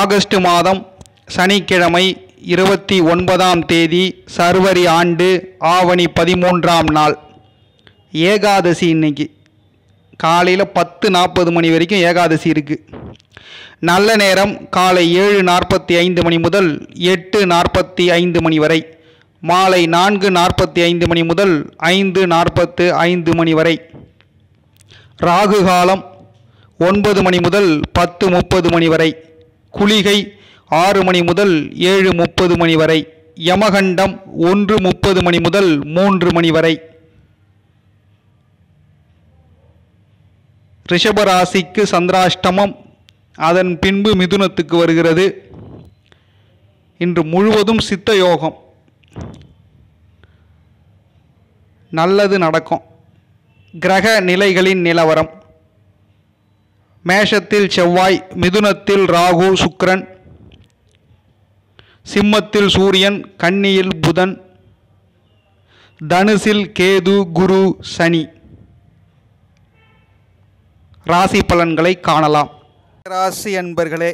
August மாதம் சனிக்கிழமை இருபத்தி ஒன்பதாம் தேதி சர்வரி ஆண்டு ஆவணி பதிமூன்றாம் நாள் ஏகாதசி இன்னைக்கு காலையில் பத்து நாற்பது மணி வரைக்கும் ஏகாதசி இருக்குது நல்ல நேரம் காலை ஏழு நாற்பத்தி ஐந்து மணி முதல் எட்டு நாற்பத்தி ஐந்து மணி வரை மாலை நான்கு நாற்பத்தி ஐந்து மணி முதல் ஐந்து நாற்பத்து ஐந்து மணி வரை ராகு காலம் ஒன்பது மணி முதல் பத்து முப்பது மணி வரை குளிகை ஆறு மணி முதல் ஏழு முப்பது மணி வரை யமகண்டம் ஒன்று முப்பது மணி முதல் மூன்று மணி வரை ரிஷபராசிக்கு சந்திராஷ்டமம் அதன் பின்பு மிதுனத்துக்கு வருகிறது இன்று முழுவதும் சித்த யோகம் நல்லது நடக்கும் கிரக நிலைகளின் நிலவரம் மேஷத்தில் செவ்வாய் மிதுனத்தில் ராகு சுக்ரன் சிம்மத்தில் சூரியன் கன்னியில் புதன் தனுசில் கேது குரு சனி ராசி பலன்களை காணலாம் ராசி என்பர்களே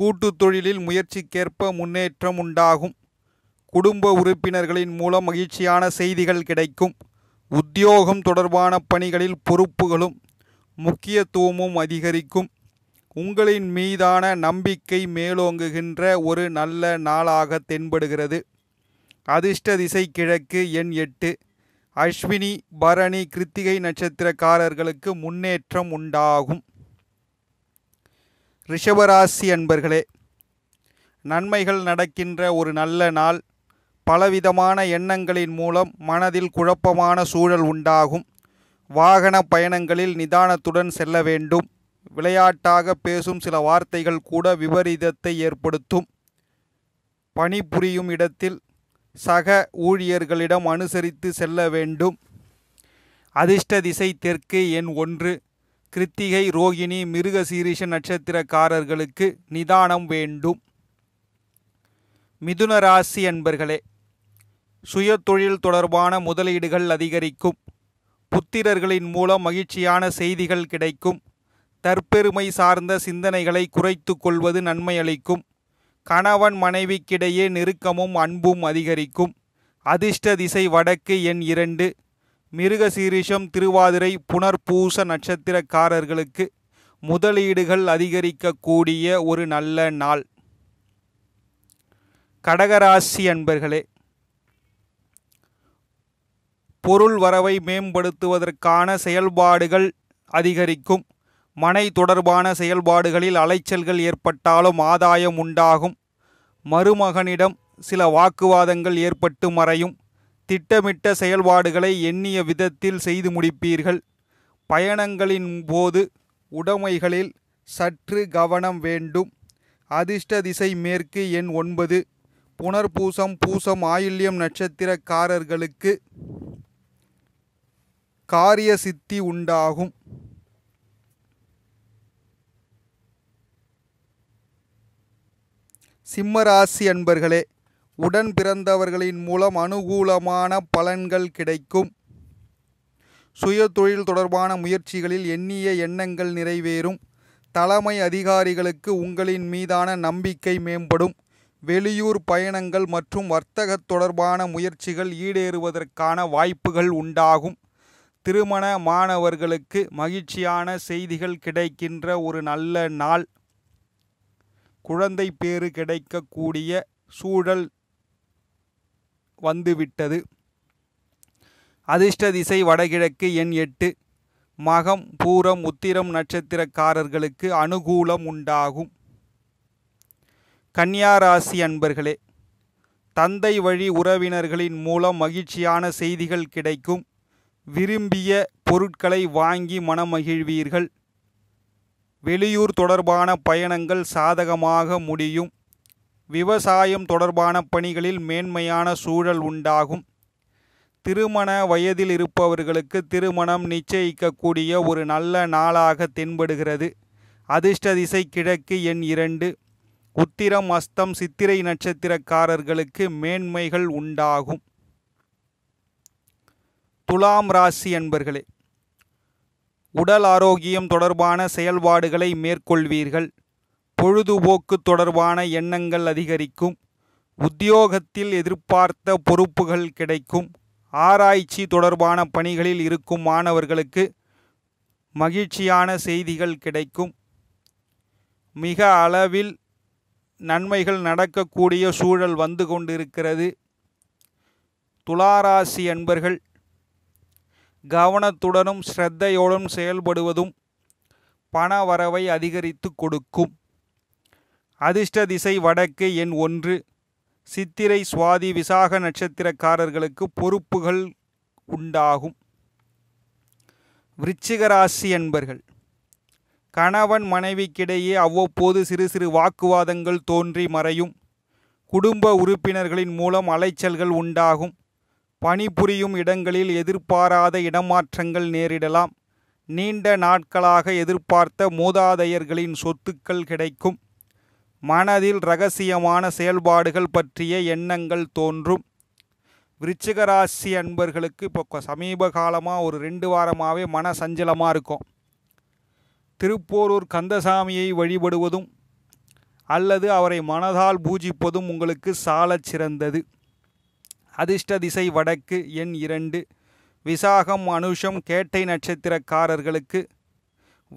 கூட்டு தொழிலில் முயற்சிக்கேற்ப முன்னேற்றம் உண்டாகும் குடும்ப உறுப்பினர்களின் மூலம் மகிழ்ச்சியான செய்திகள் கிடைக்கும் உத்தியோகம் தொடர்பான பணிகளில் பொறுப்புகளும் முக்கியத்துவமும் அதிகரிக்கும் உங்களின் மீதான நம்பிக்கை மேலோங்குகின்ற ஒரு நல்ல நாளாக தென்படுகிறது அதிர்ஷ்ட திசை கிழக்கு எண் எட்டு அஸ்வினி பரணி கிருத்திகை நட்சத்திரக்காரர்களுக்கு முன்னேற்றம் உண்டாகும் ரிஷபராசி அன்பர்களே நன்மைகள் நடக்கின்ற ஒரு நல்ல நாள் பலவிதமான எண்ணங்களின் மூலம் மனதில் குழப்பமான சூழல் உண்டாகும் வாகன பயணங்களில் நிதானத்துடன் செல்ல வேண்டும் விளையாட்டாக பேசும் சில வார்த்தைகள் கூட விபரீதத்தை ஏற்படுத்தும் பணிபுரியும் இடத்தில் சக ஊழியர்களிடம் அனுசரித்து செல்ல வேண்டும் அதிர்ஷ்ட திசை தெற்கு எண் ஒன்று கிருத்திகை ரோகிணி மிருக சீரிஷ நட்சத்திரக்காரர்களுக்கு நிதானம் வேண்டும் மிதுன ராசி அன்பர்களே சுயதொழில் தொடர்பான முதலீடுகள் அதிகரிக்கும் புத்திரர்களின் மூலம் மகிழ்ச்சியான செய்திகள் கிடைக்கும் தற்பெருமை சார்ந்த சிந்தனைகளை குறைத்து கொள்வது நன்மை அளிக்கும் கணவன் மனைவிக்கிடையே நெருக்கமும் அன்பும் அதிகரிக்கும் அதிர்ஷ்ட திசை வடக்கு எண் இரண்டு மிருகசீரிஷம் திருவாதிரை புனர்பூச நட்சத்திரக்காரர்களுக்கு முதலீடுகள் அதிகரிக்கக்கூடிய ஒரு நல்ல நாள் கடகராசி அன்பர்களே பொருள் வரவை மேம்படுத்துவதற்கான செயல்பாடுகள் அதிகரிக்கும் மனை தொடர்பான செயல்பாடுகளில் அலைச்சல்கள் ஏற்பட்டாலும் ஆதாயம் உண்டாகும் மருமகனிடம் சில வாக்குவாதங்கள் ஏற்பட்டு மறையும் திட்டமிட்ட செயல்பாடுகளை எண்ணிய விதத்தில் செய்து முடிப்பீர்கள் பயணங்களின் போது உடைமைகளில் சற்று கவனம் வேண்டும் அதிர்ஷ்ட திசை மேற்கு எண் ஒன்பது புனர்பூசம் பூசம் ஆயுள்யம் நட்சத்திரக்காரர்களுக்கு காரிய சித்தி உண்டாகும் சிம்மராசி அன்பர்களே உடன் பிறந்தவர்களின் மூலம் அனுகூலமான பலன்கள் கிடைக்கும் சுய தொழில் தொடர்பான முயற்சிகளில் எண்ணிய எண்ணங்கள் நிறைவேறும் தலைமை அதிகாரிகளுக்கு உங்களின் மீதான நம்பிக்கை மேம்படும் வெளியூர் பயணங்கள் மற்றும் வர்த்தக தொடர்பான முயற்சிகள் ஈடேறுவதற்கான வாய்ப்புகள் உண்டாகும் திருமண மாணவர்களுக்கு மகிழ்ச்சியான செய்திகள் கிடைக்கின்ற ஒரு நல்ல நாள் குழந்தை பேறு கிடைக்கக்கூடிய சூழல் வந்துவிட்டது அதிர்ஷ்ட திசை வடகிழக்கு எண் எட்டு மகம் பூரம் உத்திரம் நட்சத்திரக்காரர்களுக்கு அனுகூலம் உண்டாகும் கன்னியாராசி அன்பர்களே தந்தை வழி உறவினர்களின் மூலம் மகிழ்ச்சியான செய்திகள் கிடைக்கும் விரும்பிய பொருட்களை வாங்கி மனமகிழ்வீர்கள் வெளியூர் தொடர்பான பயணங்கள் சாதகமாக முடியும் விவசாயம் தொடர்பான பணிகளில் மேன்மையான சூழல் உண்டாகும் திருமண வயதில் இருப்பவர்களுக்கு திருமணம் நிச்சயிக்கக்கூடிய ஒரு நல்ல நாளாக தென்படுகிறது அதிர்ஷ்ட திசை கிழக்கு எண் இரண்டு உத்திரம் அஸ்தம் சித்திரை நட்சத்திரக்காரர்களுக்கு மேன்மைகள் உண்டாகும் துலாம் ராசி என்பர்களே உடல் ஆரோக்கியம் தொடர்பான செயல்பாடுகளை மேற்கொள்வீர்கள் பொழுதுபோக்கு தொடர்பான எண்ணங்கள் அதிகரிக்கும் உத்தியோகத்தில் எதிர்பார்த்த பொறுப்புகள் கிடைக்கும் ஆராய்ச்சி தொடர்பான பணிகளில் இருக்கும் மாணவர்களுக்கு மகிழ்ச்சியான செய்திகள் கிடைக்கும் மிக அளவில் நன்மைகள் நடக்கக்கூடிய சூழல் வந்து கொண்டிருக்கிறது துளாராசி அன்பர்கள் கவனத்துடனும் ஸ்ரத்தையோடும் செயல்படுவதும் பண வரவை அதிகரித்து கொடுக்கும் அதிர்ஷ்ட திசை வடக்கு எண் ஒன்று சித்திரை சுவாதி விசாக நட்சத்திரக்காரர்களுக்கு பொறுப்புகள் உண்டாகும் விருச்சிகராசி என்பர்கள் கணவன் மனைவிக்கிடையே அவ்வப்போது சிறு சிறு வாக்குவாதங்கள் தோன்றி மறையும் குடும்ப உறுப்பினர்களின் மூலம் அலைச்சல்கள் உண்டாகும் பணிபுரியும் இடங்களில் எதிர்பாராத இடமாற்றங்கள் நேரிடலாம் நீண்ட நாட்களாக எதிர்பார்த்த மூதாதையர்களின் சொத்துக்கள் கிடைக்கும் மனதில் ரகசியமான செயல்பாடுகள் பற்றிய எண்ணங்கள் தோன்றும் விருச்சிகராசி அன்பர்களுக்கு இப்போ சமீப காலமாக ஒரு ரெண்டு வாரமாகவே மன சஞ்சலமாக இருக்கும் திருப்போரூர் கந்தசாமியை வழிபடுவதும் அல்லது அவரை மனதால் பூஜிப்பதும் உங்களுக்கு சாலச் சிறந்தது அதிர்ஷ்ட திசை வடக்கு எண் இரண்டு விசாகம் அனுஷம் கேட்டை நட்சத்திரக்காரர்களுக்கு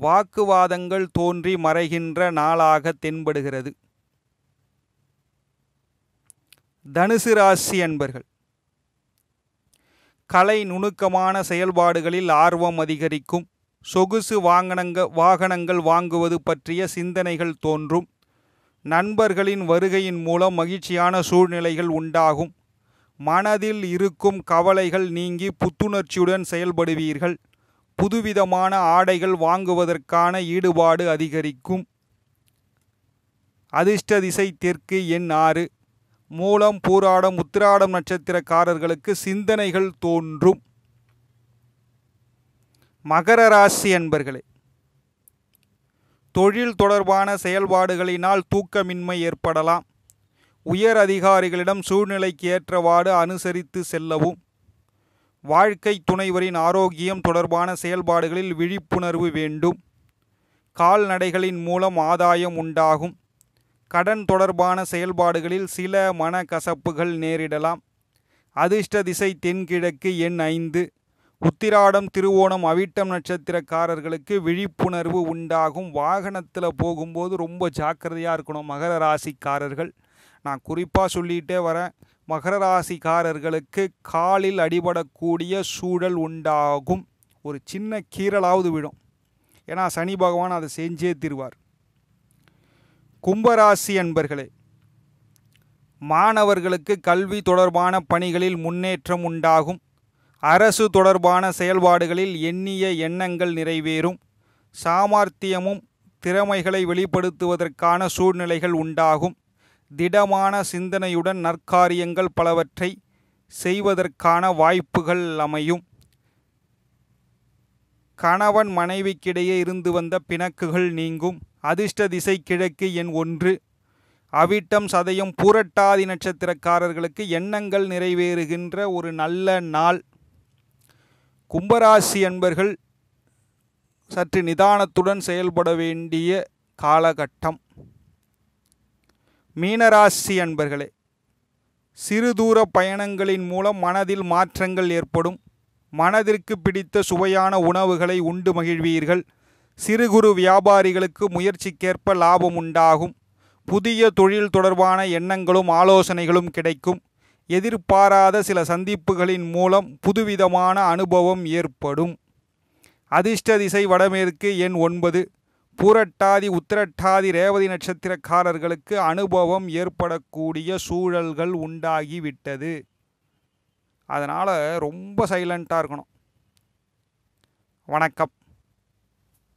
வாக்குவாதங்கள் தோன்றி மறைகின்ற நாளாக தென்படுகிறது தனுசு ராசி அன்பர்கள் கலை நுணுக்கமான செயல்பாடுகளில் ஆர்வம் அதிகரிக்கும் சொகுசு வாகனங்க வாகனங்கள் வாங்குவது பற்றிய சிந்தனைகள் தோன்றும் நண்பர்களின் வருகையின் மூலம் மகிழ்ச்சியான சூழ்நிலைகள் உண்டாகும் மனதில் இருக்கும் கவலைகள் நீங்கி புத்துணர்ச்சியுடன் செயல்படுவீர்கள் புதுவிதமான ஆடைகள் வாங்குவதற்கான ஈடுபாடு அதிகரிக்கும் அதிர்ஷ்ட திசை தெற்கு எண் ஆறு மூலம் பூராடம் உத்திராடம் நட்சத்திரக்காரர்களுக்கு சிந்தனைகள் தோன்றும் மகர ராசி என்பர்களே தொழில் தொடர்பான செயல்பாடுகளினால் தூக்கமின்மை ஏற்படலாம் உயர் அதிகாரிகளிடம் சூழ்நிலைக்கு ஏற்றவாறு அனுசரித்து செல்லவும் வாழ்க்கை துணைவரின் ஆரோக்கியம் தொடர்பான செயல்பாடுகளில் விழிப்புணர்வு வேண்டும் கால்நடைகளின் மூலம் ஆதாயம் உண்டாகும் கடன் தொடர்பான செயல்பாடுகளில் சில மனக்கசப்புகள் நேரிடலாம் அதிர்ஷ்ட திசை தென்கிழக்கு எண் ஐந்து உத்திராடம் திருவோணம் அவிட்டம் நட்சத்திரக்காரர்களுக்கு விழிப்புணர்வு உண்டாகும் வாகனத்தில் போகும்போது ரொம்ப ஜாக்கிரதையாக இருக்கணும் மகர ராசிக்காரர்கள் நான் குறிப்பாக சொல்லிகிட்டே வரேன் மகர ராசிக்காரர்களுக்கு காலில் அடிபடக்கூடிய சூழல் உண்டாகும் ஒரு சின்ன கீரலாவது விடும் ஏன்னா சனி பகவான் அதை செஞ்சே தீர்வார் கும்பராசி அன்பர்களே மாணவர்களுக்கு கல்வி தொடர்பான பணிகளில் முன்னேற்றம் உண்டாகும் அரசு தொடர்பான செயல்பாடுகளில் எண்ணிய எண்ணங்கள் நிறைவேறும் சாமர்த்தியமும் திறமைகளை வெளிப்படுத்துவதற்கான சூழ்நிலைகள் உண்டாகும் திடமான சிந்தனையுடன் நற்காரியங்கள் பலவற்றை செய்வதற்கான வாய்ப்புகள் அமையும் கணவன் மனைவிக்கிடையே இருந்து வந்த பிணக்குகள் நீங்கும் அதிர்ஷ்ட திசை கிழக்கு என் ஒன்று அவிட்டம் சதயம் பூரட்டாதி நட்சத்திரக்காரர்களுக்கு எண்ணங்கள் நிறைவேறுகின்ற ஒரு நல்ல நாள் கும்பராசி அன்பர்கள் சற்று நிதானத்துடன் செயல்பட வேண்டிய காலகட்டம் மீனராசி அன்பர்களே சிறு தூர பயணங்களின் மூலம் மனதில் மாற்றங்கள் ஏற்படும் மனதிற்கு பிடித்த சுவையான உணவுகளை உண்டு மகிழ்வீர்கள் சிறு குறு வியாபாரிகளுக்கு முயற்சிக்கேற்ப லாபம் உண்டாகும் புதிய தொழில் தொடர்பான எண்ணங்களும் ஆலோசனைகளும் கிடைக்கும் எதிர்பாராத சில சந்திப்புகளின் மூலம் புதுவிதமான அனுபவம் ஏற்படும் அதிர்ஷ்ட திசை வடமேற்கு எண் ஒன்பது பூரட்டாதி உத்திரட்டாதி ரேவதி நட்சத்திரக்காரர்களுக்கு அனுபவம் ஏற்படக்கூடிய சூழல்கள் உண்டாகி விட்டது அதனால் ரொம்ப சைலண்ட்டாக இருக்கணும் வணக்கம்